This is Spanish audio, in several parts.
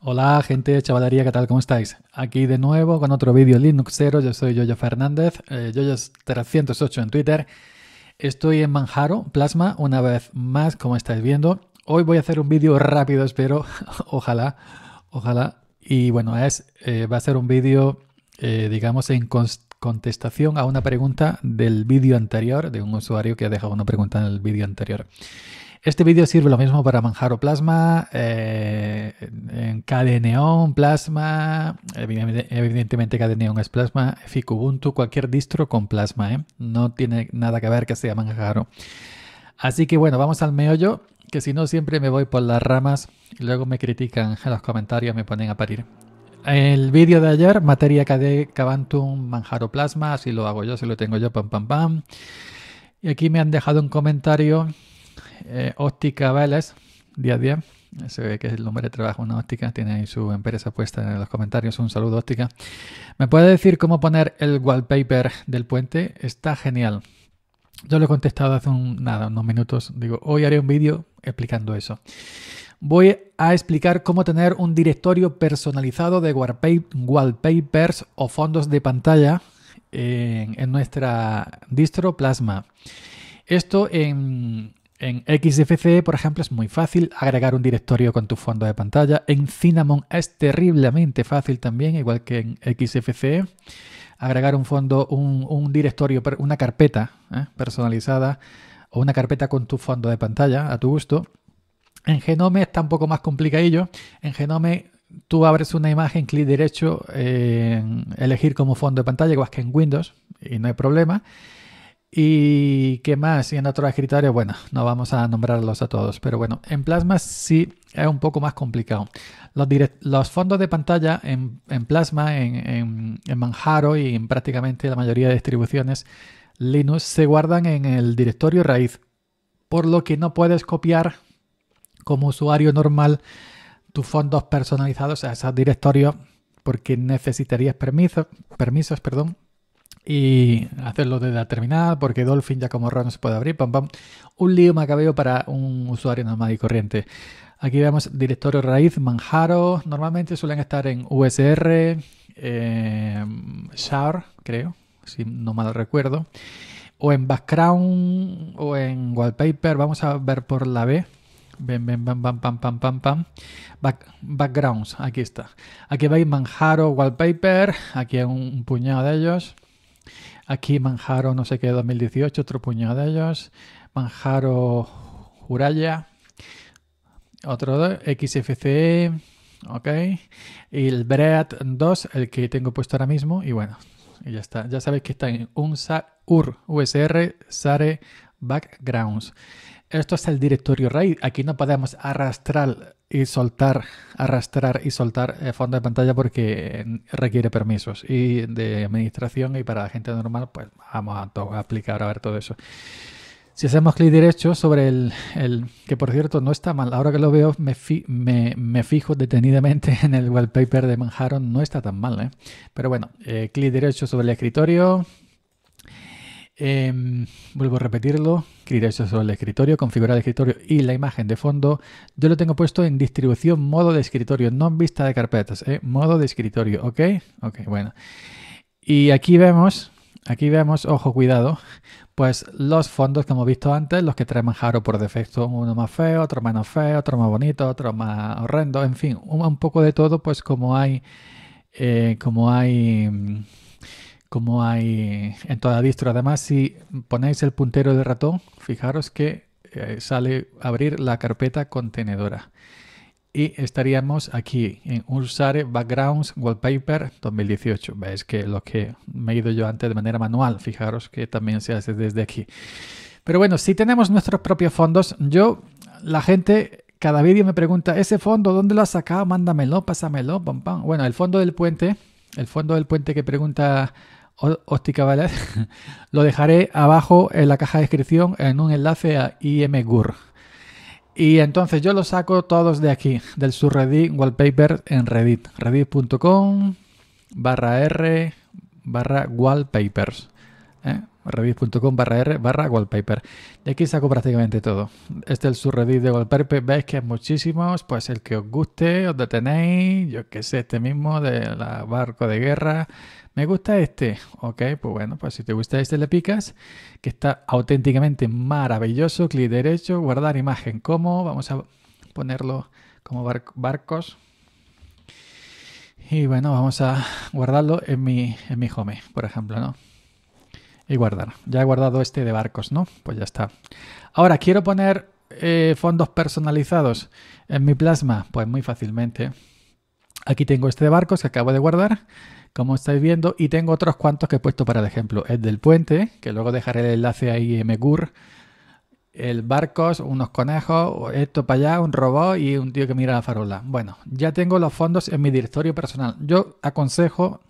Hola gente de chavalería, ¿qué tal? ¿Cómo estáis? Aquí de nuevo con otro vídeo Linuxero, yo soy Yoyo Fernández, eh, 308 en Twitter. Estoy en Manjaro, Plasma, una vez más, como estáis viendo. Hoy voy a hacer un vídeo rápido, espero, ojalá, ojalá. Y bueno, es, eh, va a ser un vídeo, eh, digamos, en contestación a una pregunta del vídeo anterior, de un usuario que ha dejado una pregunta en el vídeo anterior. Este vídeo sirve lo mismo para Manjaro Plasma, eh, en Plasma, evidentemente KDNeon es Plasma, Fikubuntu, cualquier distro con Plasma, ¿eh? no tiene nada que ver que sea Manjaro. Así que bueno, vamos al meollo, que si no siempre me voy por las ramas y luego me critican en los comentarios, me ponen a parir. El vídeo de ayer, materia KD Manjaro Plasma, si lo hago yo, si lo tengo yo, pam pam pam. Y aquí me han dejado un comentario eh, óptica Vélez, día a día. Se ve que es el nombre de trabajo, una óptica. Tiene ahí su empresa puesta en los comentarios. Un saludo, óptica. ¿Me puede decir cómo poner el wallpaper del puente? Está genial. Yo lo he contestado hace nada, unos minutos. Digo, hoy haré un vídeo explicando eso. Voy a explicar cómo tener un directorio personalizado de wallpapers o fondos de pantalla en nuestra distro Plasma. Esto en, en XFCE, por ejemplo, es muy fácil agregar un directorio con tu fondo de pantalla. En Cinnamon es terriblemente fácil también, igual que en XFCE, agregar un fondo, un, directorio, una carpeta ¿eh? personalizada o una carpeta con tu fondo de pantalla a tu gusto. En Genome está un poco más complicadillo. En Genome tú abres una imagen, clic derecho, elegir como fondo de pantalla, igual que en Windows, y no hay problema. ¿Y qué más? Y en otros escritorios, bueno, no vamos a nombrarlos a todos, pero bueno, en Plasma sí es un poco más complicado. Los, los fondos de pantalla en, en Plasma, en, Manjaro y en prácticamente la mayoría de distribuciones Linux se guardan en el directorio raíz, por lo que no puedes copiar como usuario normal tus fondos personalizados a ese directorio porque necesitarías permisos, permisos perdón, y hacerlo desde la terminal, porque Dolphin ya como raro no se puede abrir, pam, pam. Un lío macabeo para un usuario normal y corriente. Aquí vemos directorio raíz, Manjaro. Normalmente suelen estar en USR, eh, SHAR, creo, si no mal recuerdo. O en background o en wallpaper. Vamos a ver por la B. pam, pam, pam, pam, pam. backgrounds, aquí está. Aquí veis Manjaro, wallpaper. Aquí hay un puñado de ellos. Aquí Manjaro, no sé qué, 2018, otro puñado de ellos. Manjaro Juraya, otro XFCE, ok. Y el Bread 2, el que tengo puesto ahora mismo. Y bueno, ya está. Ya sabéis que está en UNSA, UR, USR, SARE, Backgrounds. Esto es el directorio RAID. Aquí no podemos arrastrar y soltar, arrastrar y soltar el eh, fondo de pantalla porque mm, requiere permisos y de administración y para la gente normal, pues vamos a, aplicar a ver todo eso. Si hacemos clic derecho sobre el, que por cierto no está mal, ahora que lo veo me, me, fijo detenidamente en el wallpaper de Manhattan, no está tan mal, ¿eh? pero bueno, eh, clic derecho sobre el escritorio, Em, vuelvo a repetirlo, clic eso sobre el escritorio, configurar el escritorio y la imagen de fondo. Yo lo tengo puesto en distribución modo de escritorio, no en vista de carpetas, eh, modo de escritorio, ¿ok? Ok, bueno. Y aquí vemos, aquí vemos, ojo, cuidado, pues los fondos que hemos visto antes, los que trae Manjaro por defecto, uno más feo, otro menos feo, otro más bonito, otro más horrendo, en fin, un, poco de todo, pues como hay, eh, como hay mm, como hay en toda distro. Además, si ponéis el puntero del ratón, fijaros que eh, sale abrir la carpeta contenedora. Y estaríamos aquí en Usare Backgrounds Wallpaper 2018. Veis que lo que me he ido yo antes de manera manual, fijaros que también se hace desde aquí. Pero bueno, si tenemos nuestros propios fondos, yo, la gente cada vídeo me pregunta, ¿ese fondo dónde lo has sacado? Mándamelo, pásamelo, pam, Bueno, el fondo del puente, el fondo del puente que pregunta óptica Valer, lo dejaré abajo en la caja de descripción en un enlace a IMGUR. Y entonces yo lo saco todos de aquí, del subreddit wallpaper en Reddit, reddit.com barra R barra wallpapers. ¿eh? Reddit.com barra R barra wallpaper. De aquí saco prácticamente todo. Este es el subreddit de wallpaper, veis que es muchísimos, pues el que os guste, os detenéis, yo que sé, este mismo de la barco de guerra, me gusta este. Ok, pues bueno, pues si te gusta este le picas, que está auténticamente maravilloso. Clic derecho, guardar imagen como. Vamos a ponerlo como barcos. Y bueno, vamos a guardarlo en mi, en mi home, por ejemplo, ¿no? Y guardar. Ya he guardado este de barcos, ¿no? Pues ya está. Ahora, quiero poner eh, fondos personalizados en mi plasma. Pues muy fácilmente. Aquí tengo este de barcos que acabo de guardar como estáis viendo, y tengo otros cuantos que he puesto para el ejemplo. El del puente, que luego dejaré el enlace ahí en Megur. El barcos, unos conejos, esto para allá, un robot y un tío que mira la farola. Bueno, ya tengo los fondos en mi directorio personal. Yo aconsejo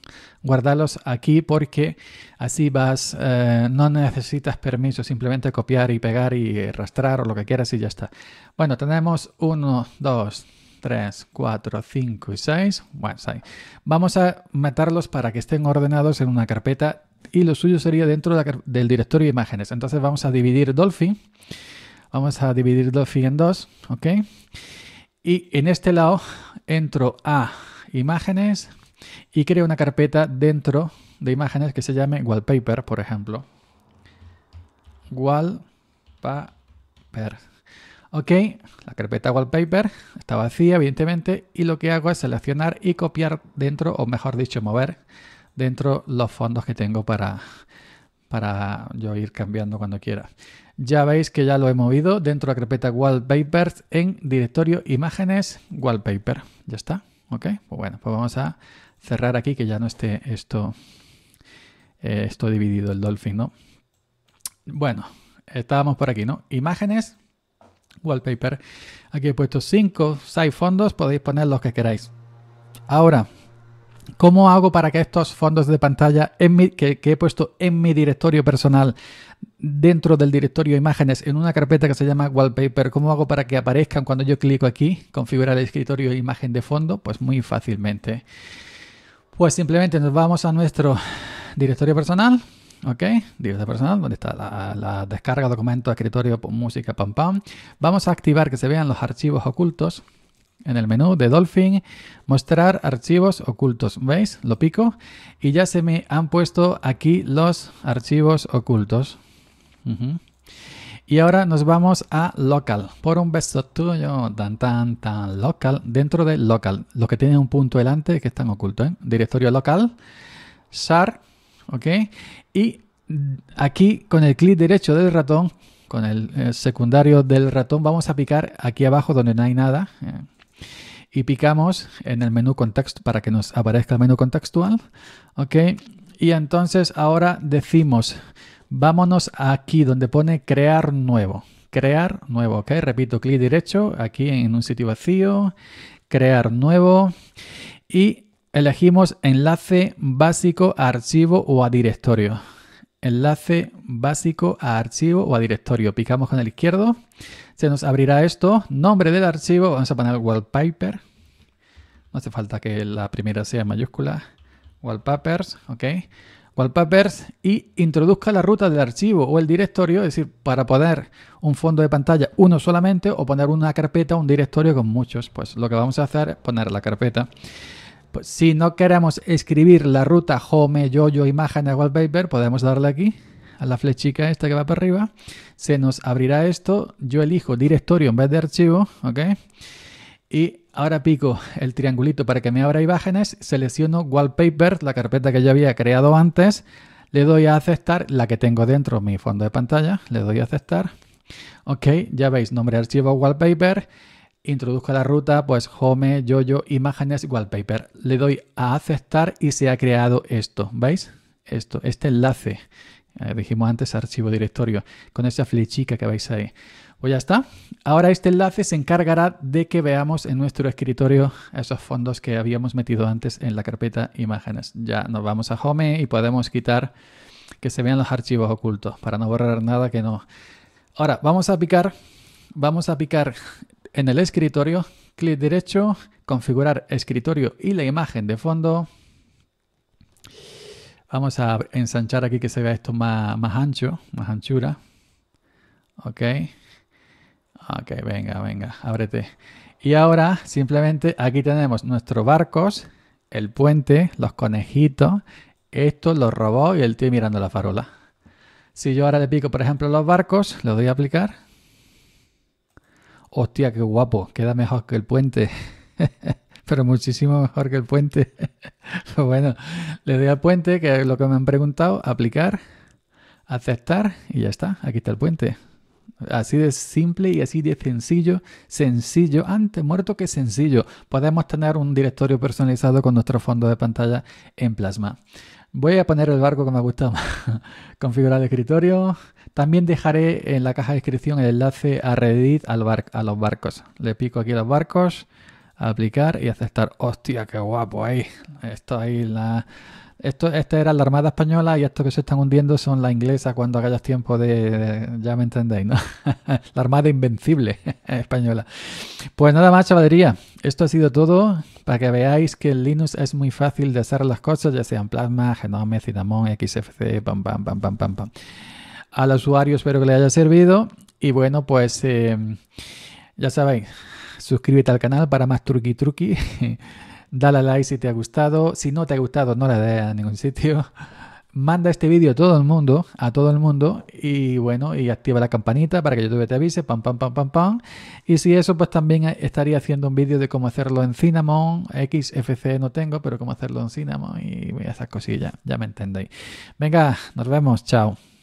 guardarlos aquí porque así vas, eh, no necesitas permiso, simplemente copiar y pegar y arrastrar o lo que quieras y ya está. Bueno, tenemos uno, dos... 3, 4, 5 y 6. Vamos a matarlos para que estén ordenados en una carpeta y lo suyo sería dentro del directorio de imágenes. Entonces vamos a dividir Dolphy. Vamos a dividir Dolphin en dos, ¿ok? Y en este lado entro a imágenes y creo una carpeta dentro de imágenes que se llame wallpaper, por ejemplo. Wallpaper. Ok, la carpeta wallpaper está vacía, evidentemente, y lo que hago es seleccionar y copiar dentro, o mejor dicho, mover dentro los fondos que tengo para, para yo ir cambiando cuando quiera. Ya veis que ya lo he movido dentro de la carpeta wallpapers en directorio imágenes wallpaper. Ya está, ok. Pues bueno, pues vamos a cerrar aquí que ya no esté esto, eh, esto dividido el Dolphin, ¿no? Bueno, estábamos por aquí, ¿no? Imágenes wallpaper. Aquí he puesto 5, 6 fondos, podéis poner los que queráis. Ahora, ¿cómo hago para que estos fondos de pantalla que, que he puesto en mi directorio personal dentro del directorio imágenes en una carpeta que se llama wallpaper. ¿Cómo hago para que aparezcan cuando yo clico aquí? Configurar el escritorio e imagen de fondo. Pues muy fácilmente. Pues simplemente nos vamos a nuestro directorio personal. ¿ok? directa personal, donde está la, descarga, documento, escritorio, música, pam, pam. Vamos a activar que se vean los archivos ocultos en el menú de Dolphin, mostrar archivos ocultos. ¿Veis? Lo pico y ya se me han puesto aquí los archivos ocultos. Y ahora nos vamos a local. Por un beso tuyo, tan tan tan local. Dentro de local, Lo que tiene un punto delante que están ocultos. ¿eh? Directorio local, SAR ¿ok? Y aquí con el clic derecho del ratón, con el, eh, secundario del ratón, vamos a picar aquí abajo donde no hay nada. Eh, y picamos en el menú contexto para que nos aparezca el menú contextual, ¿ok? Y entonces ahora decimos, vámonos aquí donde pone crear nuevo. Crear nuevo, ¿ok? Repito, clic derecho aquí en un sitio vacío, crear nuevo y Elegimos enlace básico a archivo o a directorio. Enlace básico a archivo o a directorio. Picamos con el izquierdo. Se nos abrirá esto. Nombre del archivo. Vamos a poner wallpaper. No hace falta que la primera sea mayúscula. Wallpapers. Ok. Wallpapers y introduzca la ruta del archivo o el directorio, es decir, para poner un fondo de pantalla uno solamente o poner una carpeta, un directorio con muchos. Pues lo que vamos a hacer es poner la carpeta. Pues, si no queremos escribir la ruta home, yoyo, imagen a wallpaper, podemos darle aquí a la flechica esta que va para arriba. Se nos abrirá esto. Yo elijo directorio en vez de archivo, ¿ok? Y ahora pico el triangulito para que me abra imágenes. Selecciono wallpaper, la carpeta que ya había creado antes. Le doy a aceptar la que tengo dentro, mi fondo de pantalla. Le doy a aceptar. Ok, ya veis, nombre archivo wallpaper. Introduzco la ruta pues home, yoyo, imágenes, wallpaper. Le doy a aceptar y se ha creado esto, ¿veis? Esto, este enlace. Eh, dijimos antes archivo directorio, con esa flechica que veis ahí. Pues ya está. Ahora este enlace se encargará de que veamos en nuestro escritorio esos fondos que habíamos metido antes en la carpeta imágenes. Ya nos vamos a home y podemos quitar que se vean los archivos ocultos para no borrar nada que no. Ahora vamos a picar, vamos a picar en el escritorio, clic derecho, configurar escritorio y la imagen de fondo. Vamos a ensanchar aquí que se vea esto más, ancho, más anchura. Ok. Ok, venga, venga, ábrete. Y ahora simplemente aquí tenemos nuestros barcos, el puente, los conejitos, esto, los robots y el tío mirando la farola. Si yo ahora le pico, por ejemplo, los barcos, le doy a aplicar hostia, qué guapo, queda mejor que el puente. pero muchísimo mejor que el puente. Pues bueno, le doy al puente, que es lo que me han preguntado, aplicar, aceptar y ya está, aquí está el puente. Así de simple y así de sencillo, sencillo, antes muerto que sencillo. Podemos tener un directorio personalizado con nuestro fondo de pantalla en Plasma. Voy a poner el barco que me ha gustado más. Configurar el escritorio. También dejaré en la caja de descripción el enlace a Reddit al a los barcos. Le pico aquí a los barcos, aplicar y aceptar. ¡Hostia, qué guapo ahí! Eh. Esto ahí la esto, esta era la Armada Española y esto que se están hundiendo son la inglesa cuando aquellos tiempo de, ya me entendéis, ¿no? la Armada Invencible española. Pues nada más, chavalería. Esto ha sido todo para que veáis que en Linux es muy fácil de hacer las cosas, ya sean Plasma, Genome, Cinnamon, XFC, pam, pam, pam, pam, pam. Al usuario espero que le haya servido y bueno, pues eh, ya sabéis, suscríbete al canal para más truqui truqui. Dale a like si te ha gustado. Si no te ha gustado, no la des a ningún sitio. Manda este vídeo a todo el mundo, a todo el mundo, y bueno, y activa la campanita para que YouTube te avise, pam, pam, pam, pam, pam. Y si eso, pues también estaría haciendo un vídeo de cómo hacerlo en Cinnamon, XFC no tengo, pero cómo hacerlo en Cinnamon y esas cosillas, ya me entendéis. Venga, nos vemos, chao.